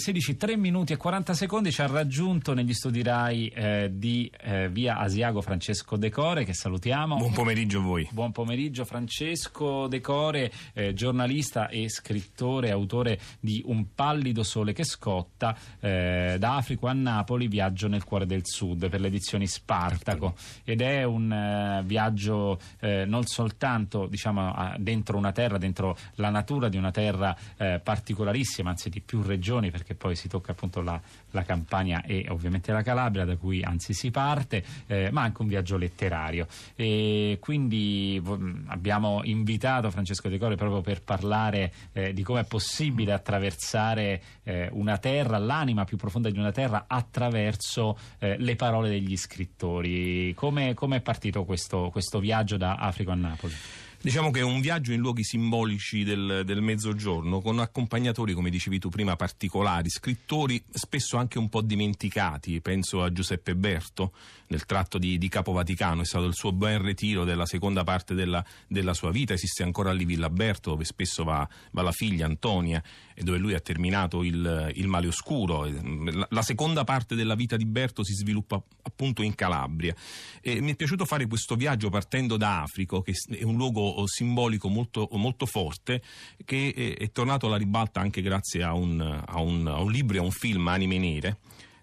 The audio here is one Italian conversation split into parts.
16, 3 minuti e 40 secondi ci ha raggiunto negli studi RAI eh, di eh, via Asiago Francesco Decore che salutiamo. Buon pomeriggio a voi. Buon pomeriggio Francesco Decore, eh, giornalista e scrittore, autore di Un pallido sole che scotta eh, da Africo a Napoli, viaggio nel cuore del sud per le edizioni Spartaco ed è un eh, viaggio eh, non soltanto diciamo, dentro una terra, dentro la natura di una terra particolarissima, anzi di più regioni perché perché poi si tocca appunto la, la Campania e ovviamente la Calabria da cui anzi si parte, eh, ma anche un viaggio letterario. E quindi abbiamo invitato Francesco De Core proprio per parlare eh, di come è possibile attraversare eh, una terra, l'anima più profonda di una terra attraverso eh, le parole degli scrittori. Come, come è partito questo, questo viaggio da Africa a Napoli? Diciamo che è un viaggio in luoghi simbolici del, del, mezzogiorno, con accompagnatori, come dicevi tu prima, particolari, scrittori spesso anche un po' dimenticati. Penso a Giuseppe Berto, nel tratto di, di Capo Vaticano, è stato il suo ben ritiro della seconda parte della, della sua vita. Esiste ancora lì Villa Berto, dove spesso va, va, la figlia Antonia e dove lui ha terminato il, il Male Oscuro. Mm, la, la, seconda parte della vita di Berto si sviluppa appunto in Calabria. E mi è piaciuto fare questo viaggio partendo da Africa, che è un luogo simbolico molto, molto forte che è, tornato alla ribalta anche grazie a un, a un, a un libro e a un film, Anime Nere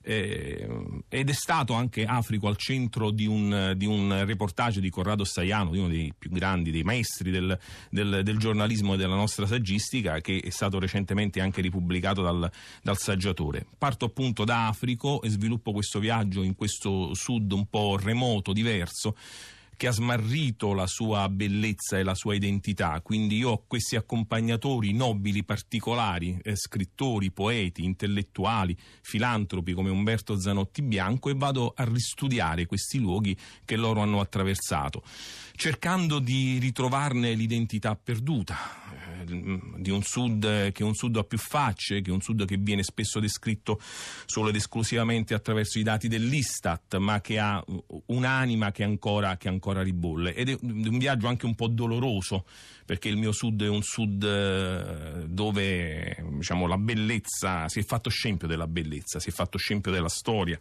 eh, ed è stato anche Africo al centro di un, di un reportage di Corrado Saiano, di uno dei più grandi, dei maestri del, del, del, giornalismo e della nostra saggistica, che è stato recentemente anche ripubblicato dal, dal, saggiatore. Parto appunto da Africo e sviluppo questo viaggio in questo sud un po' remoto, diverso, che ha smarrito la sua bellezza e la sua identità. Quindi io ho questi accompagnatori nobili, particolari, eh, scrittori, poeti, intellettuali, filantropi come Umberto Zanotti Bianco e vado a ristudiare questi luoghi che loro hanno attraversato cercando di ritrovarne l'identità perduta eh, di un sud che è un sud a più facce, che è un sud che viene spesso descritto solo ed esclusivamente attraverso i dati dell'Istat, ma che ha un'anima che ancora, che ancora ribolle. Ed è un viaggio anche un po' doloroso, perché il mio sud è un sud eh, dove diciamo, la bellezza si è fatto scempio della bellezza, si è fatto scempio della storia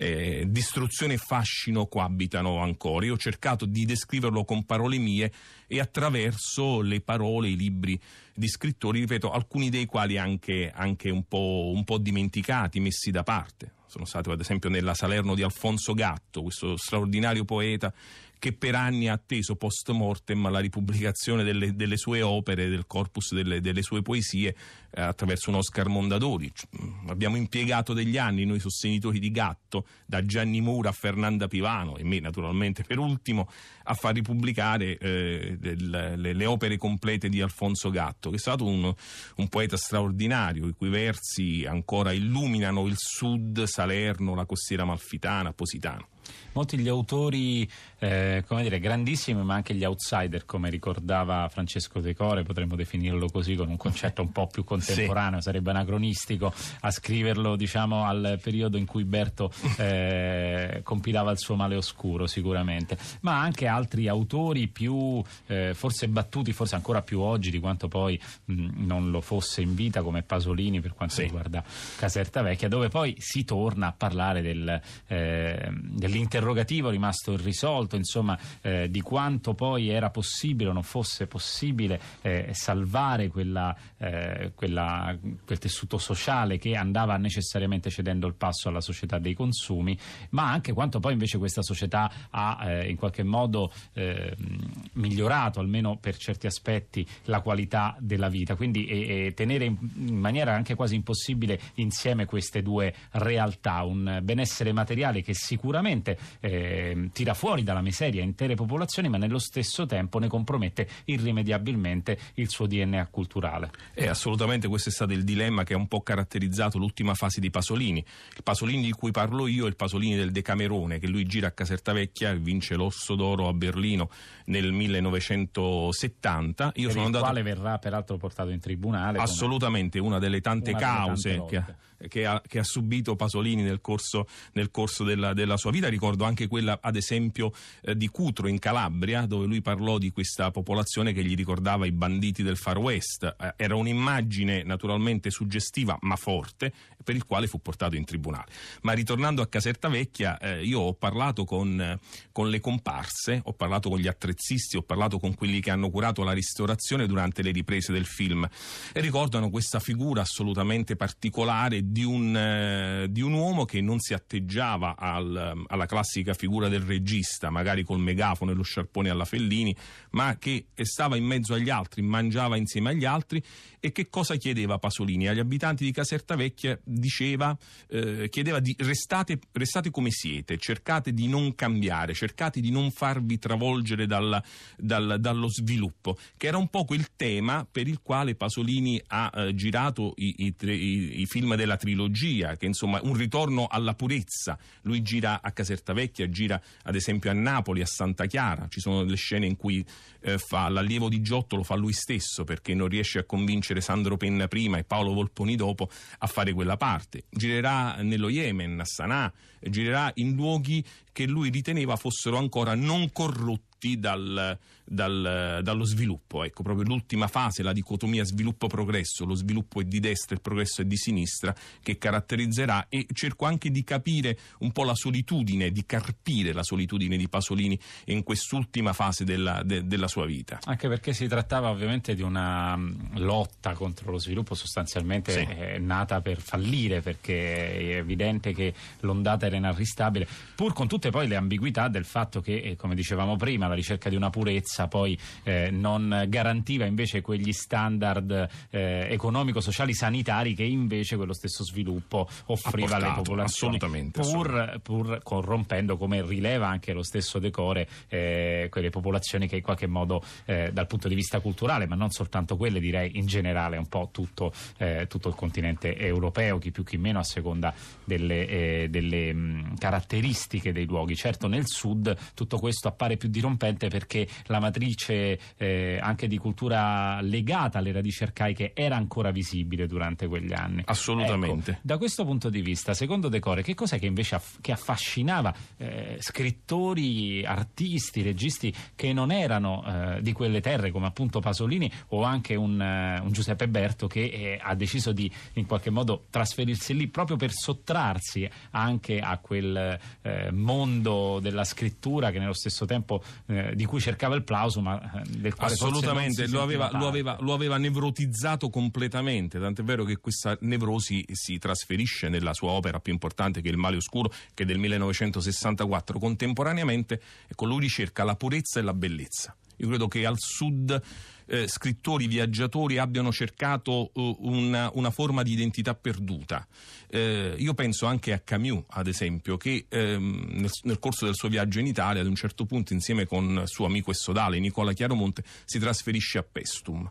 eh, distruzione e fascino coabitano ancora. Io ho cercato di descriverlo con parole mie e attraverso le parole, i libri di scrittori, ripeto, alcuni dei quali anche, anche un, po', un po' dimenticati, messi da parte sono stato ad esempio nella Salerno di Alfonso Gatto, questo straordinario poeta che per anni ha atteso post mortem la ripubblicazione delle, delle sue opere, del corpus delle, delle sue poesie eh, attraverso un Oscar Mondadori. Mm, abbiamo impiegato degli anni noi sostenitori di Gatto, da Gianni Mura a Fernanda Pivano e me naturalmente per ultimo, a far ripubblicare eh, del, le, le, opere complete di Alfonso Gatto, che è stato un, un poeta straordinario, i cui versi ancora illuminano il sud, Salerno, la costiera malfitana, Positano molti gli autori, eh, come dire, grandissimi, ma anche gli outsider, come ricordava Francesco De Core, potremmo definirlo così con un concetto un po' più contemporaneo, sì. sarebbe anacronistico ascriverlo diciamo al periodo in cui Berto eh, compilava il suo male oscuro sicuramente, ma anche altri autori più eh, forse battuti, forse ancora più oggi di quanto poi mh, non lo fosse in vita come Pasolini per quanto sì. riguarda Caserta Vecchia, dove poi si torna a parlare del, eh, del l'interrogativo rimasto irrisolto insomma, eh, di quanto poi era possibile o non fosse possibile eh, salvare quella, eh, quella, quel tessuto sociale che andava necessariamente cedendo il passo alla società dei consumi, ma anche quanto poi invece questa società ha eh, in qualche modo eh, migliorato, almeno per certi aspetti, la qualità della vita. Quindi e, tenere in, in maniera anche quasi impossibile insieme queste due realtà, un benessere materiale che sicuramente sicuramente eh, tira fuori dalla miseria intere popolazioni, ma nello stesso tempo ne compromette irrimediabilmente il suo DNA culturale. E eh, assolutamente questo è stato il dilemma che ha un po' caratterizzato l'ultima fase di Pasolini. Il Pasolini di cui parlo io è il Pasolini del Decamerone, che lui gira a Caserta Vecchia e vince l'Osso d'Oro a Berlino nel 1970. Io per sono il andato... quale verrà peraltro portato in tribunale. Assolutamente, come... una delle tante una cause delle tante che che ha, che ha subito Pasolini nel corso, nel corso della, della, sua vita. Ricordo anche quella, ad esempio, eh, di Cutro in Calabria, dove lui parlò di questa popolazione che gli ricordava i banditi del Far West. Eh, era un'immagine naturalmente suggestiva ma forte, per il quale fu portato in tribunale. Ma ritornando a Caserta Vecchia, eh, io ho parlato con, con le comparse, ho parlato con gli attrezzisti, ho parlato con quelli che hanno curato la ristorazione durante le riprese del film e ricordano questa figura assolutamente particolare di un, eh, di, un, uomo che non si atteggiava al, alla classica figura del regista, magari col megafono e lo sciarpone alla Fellini, ma che stava in mezzo agli altri, mangiava insieme agli altri e che cosa chiedeva Pasolini? Agli abitanti di Caserta Vecchia diceva, eh, chiedeva di restate, restate, come siete, cercate di non cambiare, cercate di non farvi travolgere dal, dal, dallo sviluppo, che era un po' quel tema per il quale Pasolini ha eh, girato i, i, tre, i, i film della trilogia, che insomma un ritorno alla purezza. Lui gira a Caserta Vecchia, gira ad esempio a Napoli, a Santa Chiara, ci sono delle scene in cui eh, fa l'allievo di Giotto, lo fa lui stesso perché non riesce a convincere Sandro Penna prima e Paolo Volponi dopo a fare quella parte. Girerà nello Yemen, a Sana'a, girerà in luoghi che lui riteneva fossero ancora non corrotti dal, dal, dallo sviluppo. Ecco, proprio l'ultima fase, la dicotomia sviluppo-progresso, lo sviluppo è di destra, il progresso è di sinistra, che caratterizzerà e cerco anche di capire un po' la solitudine, di carpire la solitudine di Pasolini in quest'ultima fase della, de, della sua vita. Anche perché si trattava ovviamente di una mm, lotta contro lo sviluppo sostanzialmente sì. Eh, nata per fallire, perché è evidente che l'ondata era inarrestabile, pur con tutte tutte poi le ambiguità del fatto che, eh, come dicevamo prima, la ricerca di una purezza poi eh, non garantiva invece quegli standard eh, economico-sociali sanitari che invece quello stesso sviluppo offriva alle popolazioni. Assolutamente. Pur, pur, corrompendo, come rileva anche lo stesso Decore, eh, quelle popolazioni che in qualche modo eh, dal punto di vista culturale, ma non soltanto quelle, direi in generale un po' tutto, eh, tutto il continente europeo, chi più chi meno a seconda delle, delle mh, caratteristiche dei luoghi. Certo nel sud tutto questo appare più dirompente perché la matrice eh, anche di cultura legata alle radici arcaiche era ancora visibile durante quegli anni. Assolutamente. Ecco, da questo punto di vista, secondo De Core, che cos'è che invece aff- che affascinava eh, scrittori, artisti, registi che non erano eh, di quelle terre come appunto Pasolini o anche un, eh, un Giuseppe Berto che eh, ha deciso di in qualche modo trasferirsi lì proprio per sottrarsi anche a quel mondo eh, mondo della scrittura che nello stesso tempo eh, di cui cercava il plauso ma eh, del quale assolutamente lo aveva, lo, aveva, lo aveva, nevrotizzato completamente tant'è vero che questa nevrosi si trasferisce nella sua opera più importante che è Il male oscuro che è del 1964 contemporaneamente ecco, lui ricerca la purezza e la bellezza io credo che al sud eh, scrittori viaggiatori abbiano cercato eh, una, una, forma di identità perduta. Eh, io penso anche a Camus, ad esempio, che ehm, nel, nel, corso del suo viaggio in Italia, ad un certo punto, insieme con suo amico e sodale Nicola Chiaromonte, si trasferisce a Pestum.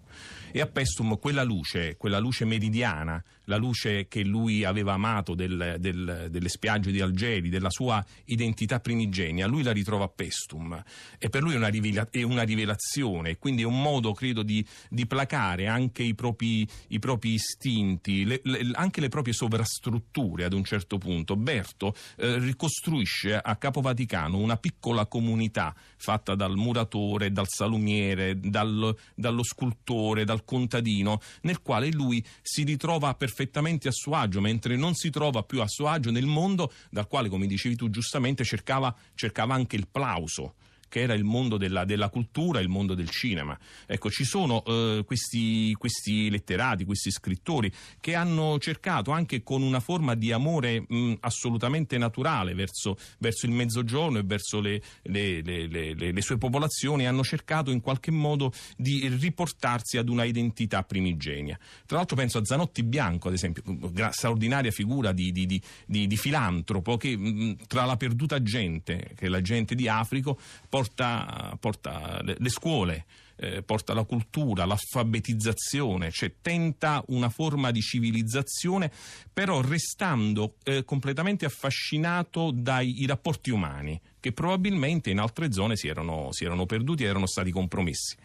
E a Pestum quella luce, quella luce meridiana, la luce che lui aveva amato del, del, delle spiagge di Algeri, della sua identità primigenia, lui la ritrova a Pestum. E per lui è una, rivela- è una rivelazione, quindi è un modo, credo, credo, di, di placare anche i propri, i propri istinti, le, le, anche le proprie sovrastrutture ad un certo punto. Berto eh, ricostruisce a Capo Vaticano una piccola comunità fatta dal muratore, dal salumiere, dal, dallo scultore, dal contadino, nel quale lui si ritrova perfettamente a suo agio, mentre non si trova più a suo agio nel mondo dal quale, come dicevi tu giustamente, cercava, cercava anche il plauso che era il mondo della, della cultura, il mondo del cinema. Ecco, ci sono eh, questi, questi, letterati, questi scrittori che hanno cercato anche con una forma di amore mh, mm, assolutamente naturale verso, verso, il mezzogiorno e verso le, le, le, le, sue popolazioni, hanno cercato in qualche modo di riportarsi ad una identità primigenia. Tra l'altro penso a Zanotti Bianco, ad esempio, straordinaria figura di, di, di, di filantropo che mh, mm, tra la perduta gente, che è la gente di Africo, porta, porta le, le scuole, eh, porta la cultura, l'alfabetizzazione, cioè tenta una forma di civilizzazione, però restando eh, completamente affascinato dai rapporti umani che probabilmente in altre zone si erano, si erano perduti e erano stati compromessi.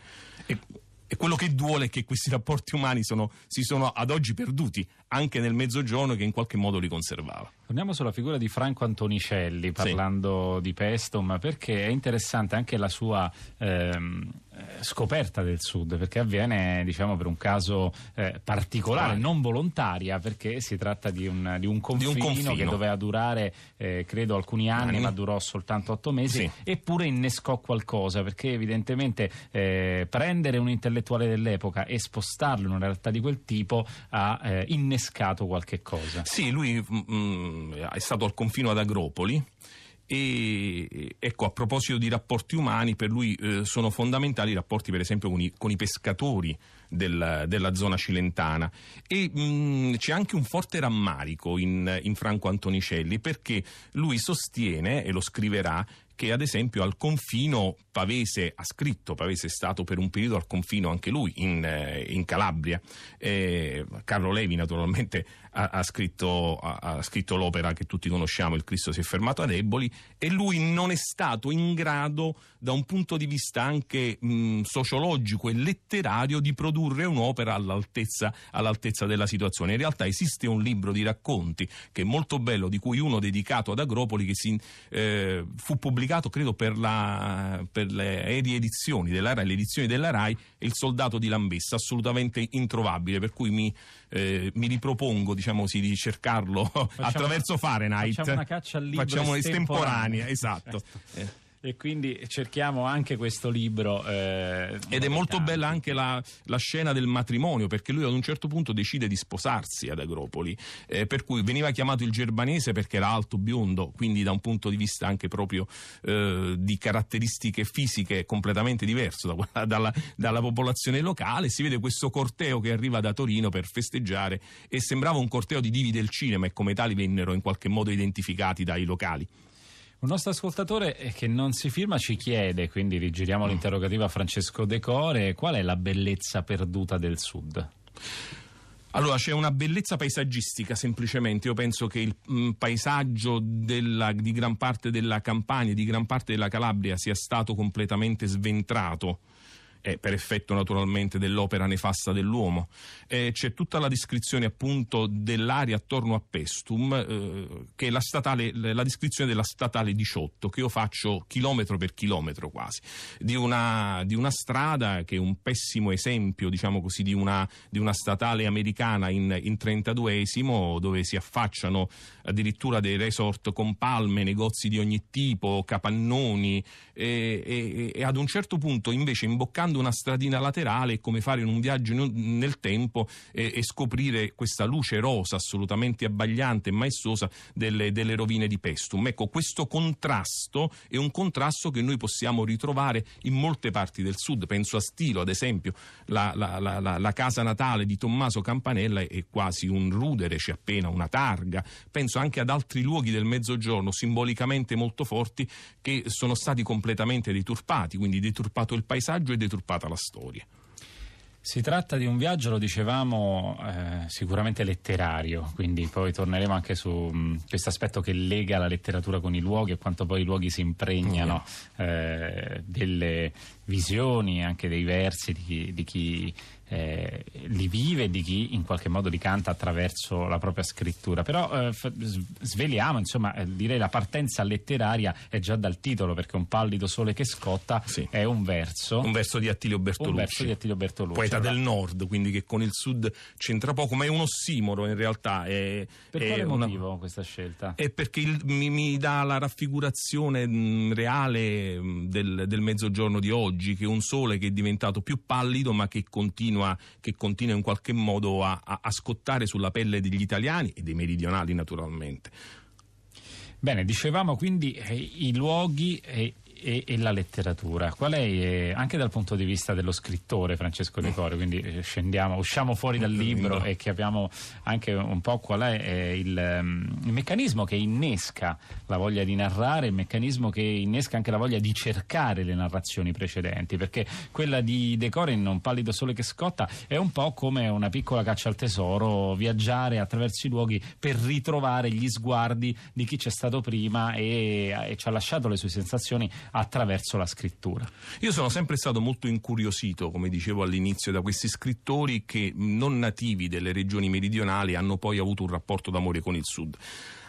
E, e quello che duole è che questi rapporti umani sono, si sono ad oggi perduti, anche nel mezzogiorno che in qualche modo li conservava. Torniamo sulla figura di Franco Antonicelli, parlando sì. di Pestum, perché è interessante anche la sua... Ehm scoperta del Sud, perché avviene diciamo, per un caso eh, particolare, non volontaria, perché si tratta di un, di un, confino, di un confino, che doveva durare eh, credo alcuni anni, anni, ma durò soltanto otto mesi, sì. eppure innescò qualcosa, perché evidentemente eh, prendere un intellettuale dell'epoca e spostarlo in una realtà di quel tipo ha eh, innescato qualche cosa. Sì, lui mh, mm, mm, è stato al confino ad Agropoli e ecco, a proposito di rapporti umani, per lui eh, sono fondamentali i rapporti per esempio con i, con i pescatori del, della zona cilentana e mh, c'è anche un forte rammarico in, in Franco Antonicelli perché lui sostiene, e lo scriverà, che ad esempio al confino Pavese ha scritto, Pavese è stato per un periodo al confino anche lui in, eh, in Calabria, eh, Carlo Levi naturalmente ha, ha, scritto, ha, ha scritto l'opera che tutti conosciamo, Il Cristo si è fermato a deboli, e lui non è stato in grado, da un punto di vista anche mh, sociologico e letterario, di produrre un'opera all'altezza, all'altezza della situazione. In realtà esiste un libro di racconti che è molto bello, di cui uno dedicato ad Agropoli, che si, eh, fu pubblicato credo per, la, per le riedizioni della RAI, le edizioni della RAI, Il soldato di Lambessa, assolutamente introvabile, per cui mi, eh, mi ripropongo di diciamo così, di cercarlo facciamo, attraverso Fahrenheit. Facciamo una caccia al libro Facciamo estemporanea, esatto. Certo. Eh e quindi cerchiamo anche questo libro. Eh, Ed è molto tanti. bella anche la, la, scena del matrimonio, perché lui ad un certo punto decide di sposarsi ad Agropoli, eh, per cui veniva chiamato il Gerbanese perché era alto, biondo, quindi da un punto di vista anche proprio eh, di caratteristiche fisiche completamente diverso da dalla, dalla popolazione locale, si vede questo corteo che arriva da Torino per festeggiare e sembrava un corteo di divi del cinema e come tali vennero in qualche modo identificati dai locali. Un nostro ascoltatore eh, che non si firma ci chiede, quindi rigiriamo l'interrogativa a Francesco De Core, qual è la bellezza perduta del Sud? Allora, c'è una bellezza paesaggistica semplicemente. Io penso che il mh, mm, paesaggio della, di gran parte della Campania, di gran parte della Calabria sia stato completamente sventrato eh, per effetto naturalmente dell'opera nefasta dell'uomo. Eh, c'è tutta la descrizione appunto dell'area attorno a Pestum, eh, che è la, statale, la descrizione della statale 18, che io faccio chilometro per chilometro quasi, di una, di una strada che è un pessimo esempio, diciamo così, di una, di una statale americana in, in 32esimo, dove si affacciano addirittura dei resort con palme, negozi di ogni tipo, capannoni, e, e, e ad un certo punto invece imboccando trovando una stradina laterale è come fare in un viaggio nel tempo e, e, scoprire questa luce rosa assolutamente abbagliante e maestosa delle, delle rovine di Pestum. Ecco, questo contrasto è un contrasto che noi possiamo ritrovare in molte parti del sud, penso a Stilo ad esempio, la, la, la, la casa natale di Tommaso Campanella è quasi un rudere, c'è appena una targa, penso anche ad altri luoghi del mezzogiorno simbolicamente molto forti che sono stati completamente deturpati, quindi deturpato il paesaggio e deturpato sviluppata la storia. Si tratta di un viaggio, lo dicevamo, eh, sicuramente letterario, quindi poi torneremo anche su mm, questo aspetto che lega la letteratura con i luoghi e quanto poi i luoghi si impregnano eh, delle, visioni anche dei versi di chi, di chi eh, li vive, di chi in qualche modo li canta attraverso la propria scrittura. Però eh, f- sveliamo, insomma, eh, direi la partenza letteraria è già dal titolo, perché Un pallido sole che scotta sì. è un verso. Un verso di Attilio Bertolucci. Un verso di Attilio Bertolucci. Poeta allora. del nord, quindi che con il sud c'entra poco, ma è un ossimoro in realtà. È, per è quale una... motivo questa scelta? È perché il, mi, mi, dà la raffigurazione mh, mm, reale mh, mm, del, del mezzogiorno di oggi oggi che un sole che è diventato più pallido ma che continua, che continua in qualche modo a, a, a scottare sulla pelle degli italiani e dei meridionali naturalmente. Bene, dicevamo quindi eh, i luoghi eh, e, e, la letteratura. Qual è, eh, anche dal punto di vista dello scrittore Francesco De Core, quindi eh, scendiamo, usciamo fuori dal libro e capiamo anche un po' qual è eh, il, mm, il, meccanismo che innesca la voglia di narrare, il meccanismo che innesca anche la voglia di cercare le narrazioni precedenti, perché quella di De Core in Un pallido sole che scotta è un po' come una piccola caccia al tesoro, viaggiare attraverso i luoghi per ritrovare gli sguardi di chi c'è stato prima e, e ci ha lasciato le sue sensazioni attraverso la scrittura. Io sono sempre stato molto incuriosito, come dicevo all'inizio, da questi scrittori che non nativi delle regioni meridionali hanno poi avuto un rapporto d'amore con il sud.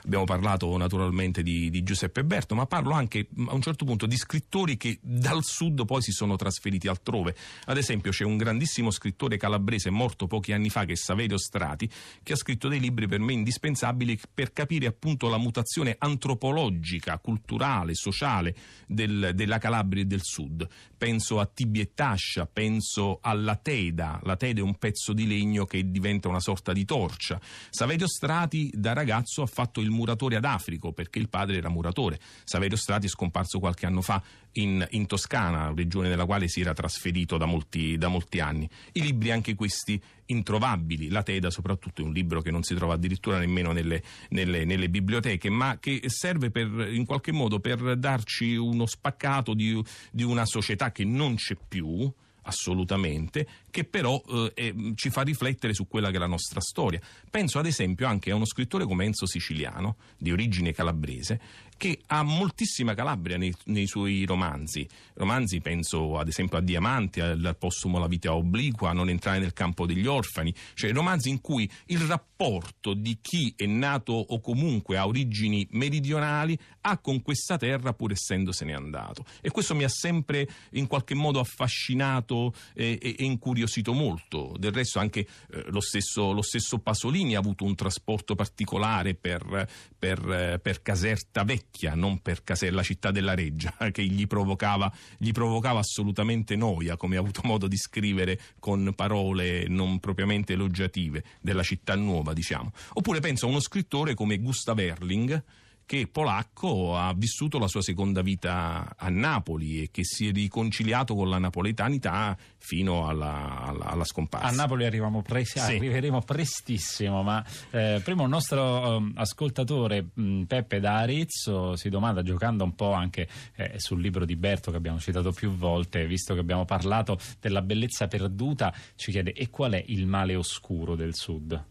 Abbiamo parlato naturalmente di, di, Giuseppe Berto, ma parlo anche mm, a un certo punto di scrittori che dal sud poi si sono trasferiti altrove. Ad esempio c'è un grandissimo scrittore calabrese morto pochi anni fa che è Saverio Strati, che ha scritto dei libri per me indispensabili per capire appunto la mutazione antropologica, culturale, sociale del del, della Calabria e del Sud. Penso a Tibietascia, penso alla Teda. La Teda è un pezzo di legno che diventa una sorta di torcia. Saverio Strati da ragazzo ha fatto il muratore ad Africo perché il padre era muratore. Saverio Strati è scomparso qualche anno fa in, in, Toscana, regione nella quale si era trasferito da molti, da molti, anni. I libri, anche questi, introvabili. La Teda, soprattutto, è un libro che non si trova addirittura nemmeno nelle, nelle, nelle biblioteche, ma che serve per, in qualche modo per darci uno spaccato di, di una società che non c'è più assolutamente, che però eh, eh, ci fa riflettere su quella che è la nostra storia. Penso ad esempio anche a uno scrittore come Enzo Siciliano, di origine calabrese, che ha moltissima Calabria nei, nei, suoi romanzi. Romanzi penso ad esempio a Diamanti, al Possumo La vita obliqua, Non entrare nel campo degli orfani, cioè romanzi in cui il rapporto di chi è nato o comunque ha origini meridionali ha con questa terra pur essendosene andato. E questo mi ha sempre in qualche modo affascinato e, eh, e, e incuriosito molto. Del resto anche eh, lo, stesso, lo, stesso, Pasolini ha avuto un trasporto particolare per, per, per Caserta Vecchia Civitavecchia, non per Casella Città della Reggia, che gli provocava, gli provocava assolutamente noia, come ha avuto modo di scrivere con parole non propriamente elogiative della città nuova, diciamo. Oppure penso a uno scrittore come Gustav Erling, che polacco ha vissuto la sua seconda vita a Napoli e che si è riconciliato con la napoletanità fino alla, alla, alla scomparsa. A Napoli pre- sì. arriveremo prestissimo, ma eh, prima un nostro um, ascoltatore mh, mm, Peppe da Arezzo si domanda, giocando un po' anche eh, sul libro di Berto che abbiamo citato più volte, visto che abbiamo parlato della bellezza perduta, ci chiede e qual è il male oscuro del Sud?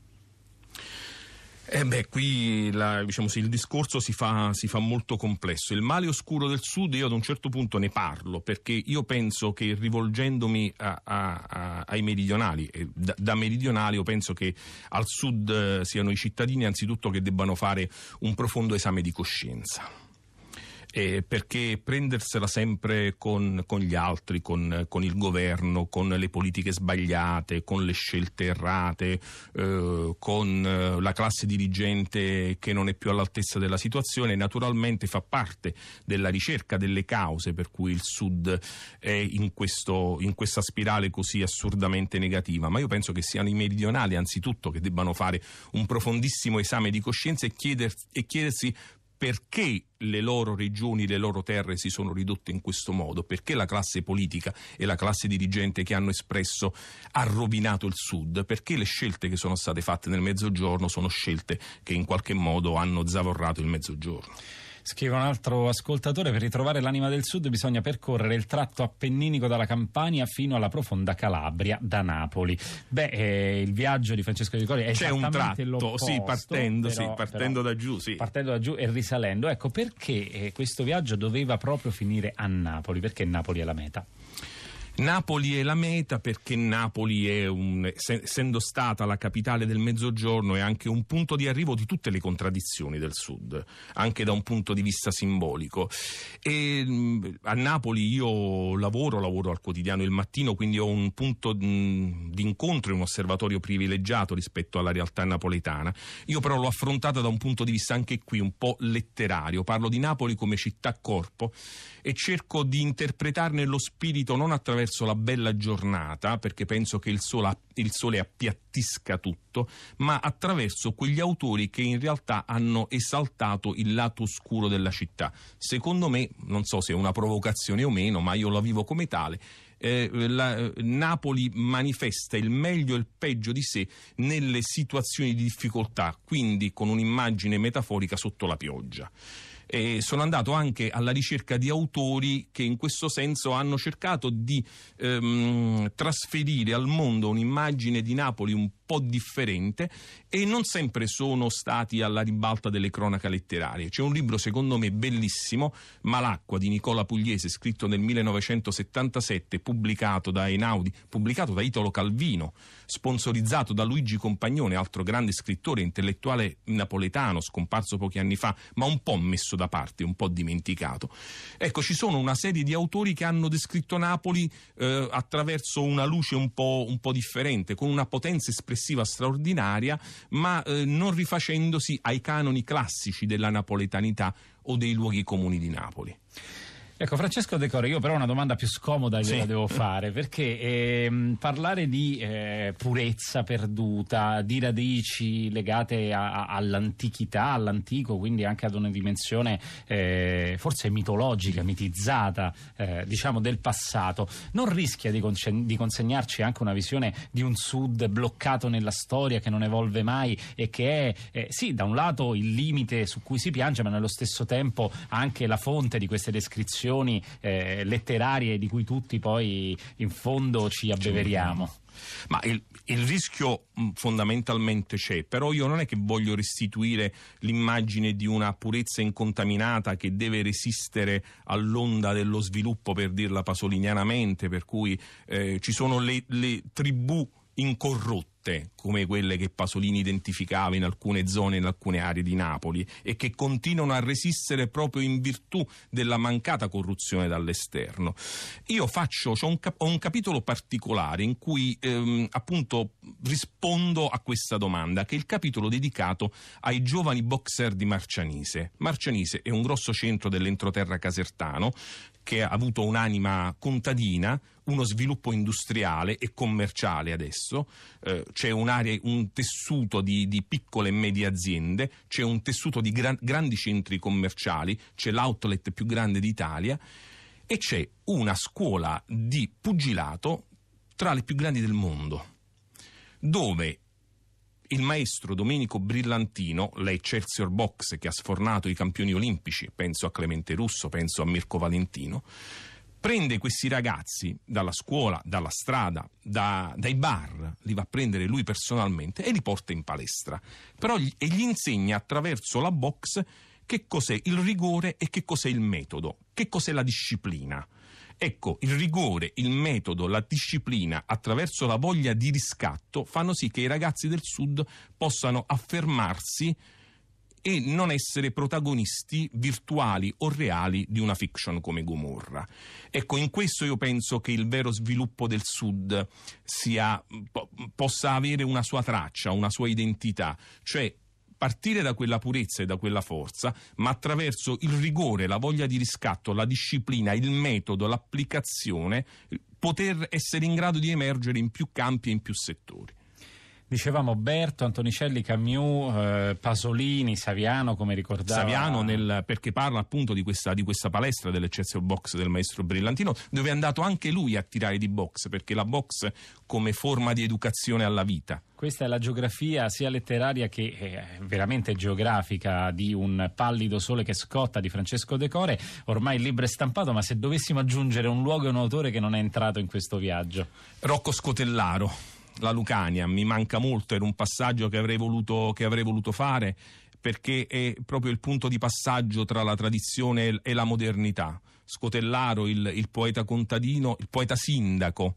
Eh beh, qui la, diciamo, il discorso si fa, si fa, molto complesso. Il male oscuro del Sud io ad un certo punto ne parlo perché io penso che rivolgendomi a, a, a, ai meridionali, da, da meridionali, io penso che al Sud eh, siano i cittadini anzitutto che debbano fare un profondo esame di coscienza eh, perché prendersela sempre con, con gli altri, con, con, il governo, con le politiche sbagliate, con le scelte errate, eh, con eh, la classe dirigente che non è più all'altezza della situazione, naturalmente fa parte della ricerca delle cause per cui il Sud è in, questo, in questa spirale così assurdamente negativa, ma io penso che siano i meridionali anzitutto che debbano fare un profondissimo esame di coscienza e, chiedersi perché le loro regioni, le loro terre si sono ridotte in questo modo, perché la classe politica e la classe dirigente che hanno espresso ha rovinato il Sud, perché le scelte che sono state fatte nel Mezzogiorno sono scelte che in qualche modo hanno zavorrato il Mezzogiorno. Scrive un altro ascoltatore, per ritrovare l'anima del sud bisogna percorrere il tratto appenninico dalla Campania fino alla profonda Calabria da Napoli. Beh, eh, il viaggio di Francesco di Cori è C'è un tratto, sì, partendo, però, sì, partendo però, da giù, sì. Partendo da giù e risalendo. Ecco, perché eh, questo viaggio doveva proprio finire a Napoli? Perché Napoli è la meta? Napoli è la meta perché Napoli è un, essendo stata la capitale del Mezzogiorno è anche un punto di arrivo di tutte le contraddizioni del Sud, anche da un punto di vista simbolico. E, mm, a Napoli io lavoro, lavoro al quotidiano il mattino, quindi ho un punto mm, di incontro e un osservatorio privilegiato rispetto alla realtà napoletana. Io però l'ho affrontata da un punto di vista anche qui un po' letterario. Parlo di Napoli come città corpo e cerco di interpretarne lo spirito non attraverso attraverso la bella giornata, perché penso che il sole, il sole appiattisca tutto, ma attraverso quegli autori che in realtà hanno esaltato il lato oscuro della città. Secondo me, non so se è una provocazione o meno, ma io la vivo come tale, eh, la, eh, Napoli manifesta il meglio e il peggio di sé nelle situazioni di difficoltà, quindi con un'immagine metaforica sotto la pioggia e sono andato anche alla ricerca di autori che in questo senso hanno cercato di ehm, trasferire al mondo un'immagine di Napoli un po' po' differente e non sempre sono stati alla ribalta delle cronache letterarie. C'è un libro secondo me bellissimo, Malacqua di Nicola Pugliese, scritto nel 1977, pubblicato da Einaudi, pubblicato da Italo Calvino, sponsorizzato da Luigi Compagnone, altro grande scrittore intellettuale napoletano scomparso pochi anni fa, ma un po' messo da parte, un po' dimenticato. Ecco, ci sono una serie di autori che hanno descritto Napoli eh, attraverso una luce un po', un po' differente, con una potenza espressiva complessiva straordinaria, ma eh, non rifacendosi ai canoni classici della napoletanità o dei luoghi comuni di Napoli. Ecco, Francesco De Core, io però una domanda più scomoda gliela sì. devo fare, perché eh, parlare di eh, purezza perduta, di radici legate a, a, all'antichità, all'antico, quindi anche ad una dimensione eh, forse mitologica, mitizzata, eh, diciamo del passato, non rischia di, conse- di, consegnarci anche una visione di un sud bloccato nella storia che non evolve mai e che è, eh, sì, da un lato il limite su cui si piange, ma nello stesso tempo anche la fonte di queste descrizioni produzioni eh, letterarie di cui tutti poi in fondo ci abbeveriamo. Ma il, il, rischio mm, fondamentalmente c'è, però io non è che voglio restituire l'immagine di una purezza incontaminata che deve resistere all'onda dello sviluppo, per dirla pasolinianamente, per cui eh, ci sono le, le tribù incorrotte come quelle che Pasolini identificava in alcune zone, in alcune aree di Napoli e che continuano a resistere proprio in virtù della mancata corruzione dall'esterno. Io faccio, un cap- ho un capitolo particolare in cui ehm, appunto rispondo a questa domanda, che è il capitolo dedicato ai giovani boxer di Marcianise. Marcianise è un grosso centro dell'entroterra casertano che ha avuto un'anima contadina uno sviluppo industriale e commerciale adesso, eh, c'è un tessuto di, di, piccole e medie aziende, c'è un tessuto di gran, grandi centri commerciali, c'è l'outlet più grande d'Italia e c'è una scuola di pugilato tra le più grandi del mondo, dove il maestro Domenico Brillantino, l'Excelsior Box che ha sfornato i campioni olimpici, penso a Clemente Russo, penso a Mirko Valentino, prende questi ragazzi dalla scuola, dalla strada, da, dai bar, li va a prendere lui personalmente e li porta in palestra. Però gli, e gli insegna attraverso la box che cos'è il rigore e che cos'è il metodo, che cos'è la disciplina. Ecco, il rigore, il metodo, la disciplina attraverso la voglia di riscatto fanno sì che i ragazzi del sud possano affermarsi e non essere protagonisti virtuali o reali di una fiction come Gomorra. Ecco, in questo io penso che il vero sviluppo del Sud sia, po- possa avere una sua traccia, una sua identità, cioè partire da quella purezza e da quella forza, ma attraverso il rigore, la voglia di riscatto, la disciplina, il metodo, l'applicazione, poter essere in grado di emergere in più campi e in più settori. Dicevamo Berto, Antonicelli, Camus, eh, Pasolini, Saviano, come ricordavo. Saviano, nel, perché parla appunto di questa, di questa palestra dell'Eccezione Box del maestro Brillantino, dove è andato anche lui a tirare di box, perché la box come forma di educazione alla vita questa è la geografia sia letteraria che eh, veramente geografica di un pallido sole che scotta di Francesco De Core. Ormai il libro è stampato, ma se dovessimo aggiungere un luogo e un autore che non è entrato in questo viaggio. Rocco Scotellaro la Lucania mi manca molto, era un passaggio che avrei voluto, che avrei voluto fare perché è proprio il punto di passaggio tra la tradizione e la modernità. Scotellaro, il, il poeta contadino, il poeta sindaco,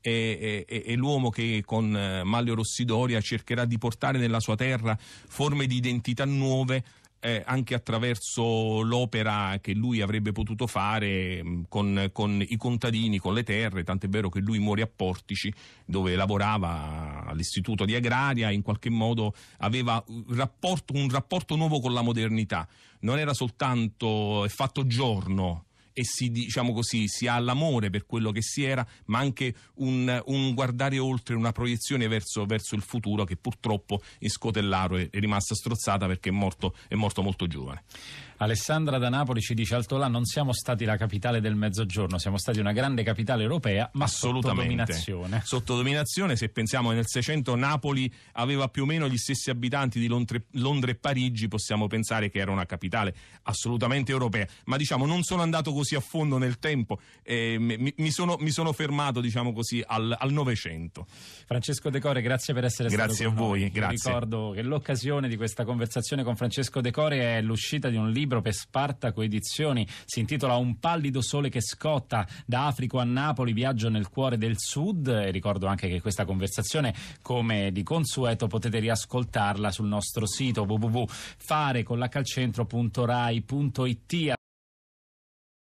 è, è, è, l'uomo che con eh, Maglio Rossidoria cercherà di portare nella sua terra forme di identità nuove eh, anche attraverso l'opera che lui avrebbe potuto fare mm, con, con, i contadini, con le terre, tant'è vero che lui muore a Portici dove lavorava all'istituto di agraria, in qualche modo aveva rapporto, un rapporto nuovo con la modernità, non era soltanto fatto giorno e si, diciamo così, si ha l'amore per quello che si era, ma anche un, un guardare oltre, una proiezione verso, verso, il futuro che purtroppo in Scotellaro è, è rimasta strozzata perché è morto, è morto molto giovane. Alessandra da Napoli ci dice Altolà non siamo stati la capitale del mezzogiorno, siamo stati una grande capitale europea, ma sotto dominazione. Sotto dominazione, se pensiamo nel 600 Napoli aveva più o meno gli stessi abitanti di Londra, Londra e Parigi, possiamo pensare che era una capitale assolutamente europea, ma diciamo non sono andato così a fondo nel tempo, eh, mi, mi, sono, mi, sono, fermato diciamo così al Novecento. Francesco De Core, grazie per essere grazie stato con voi, noi. Grazie a voi, grazie. Ricordo che l'occasione di questa conversazione con Francesco De Core è l'uscita di un libro libro per Spartaco Edizioni, si intitola Un pallido sole che scotta da Africo a Napoli, viaggio nel cuore del sud e ricordo anche che questa conversazione come di consueto potete riascoltarla sul nostro sito www.farecollacalcentro.rai.it